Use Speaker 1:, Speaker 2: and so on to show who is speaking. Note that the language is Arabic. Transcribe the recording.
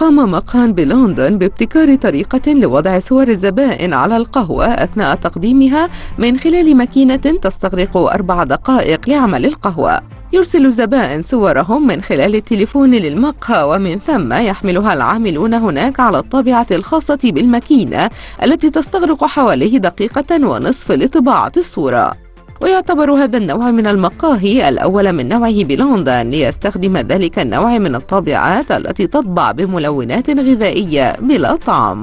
Speaker 1: قام مقهى بلندن بابتكار طريقة لوضع صور الزبائن على القهوة أثناء تقديمها من خلال ماكينة تستغرق أربع دقائق لعمل القهوة يرسل الزبائن صورهم من خلال التليفون للمقهى ومن ثم يحملها العاملون هناك على الطابعة الخاصة بالماكينة التي تستغرق حوالي دقيقة ونصف لطباعة الصورة ويعتبر هذا النوع من المقاهي الأول من نوعه بلندن ليستخدم ذلك النوع من الطابعات التي تطبع بملونات غذائية بلا طعم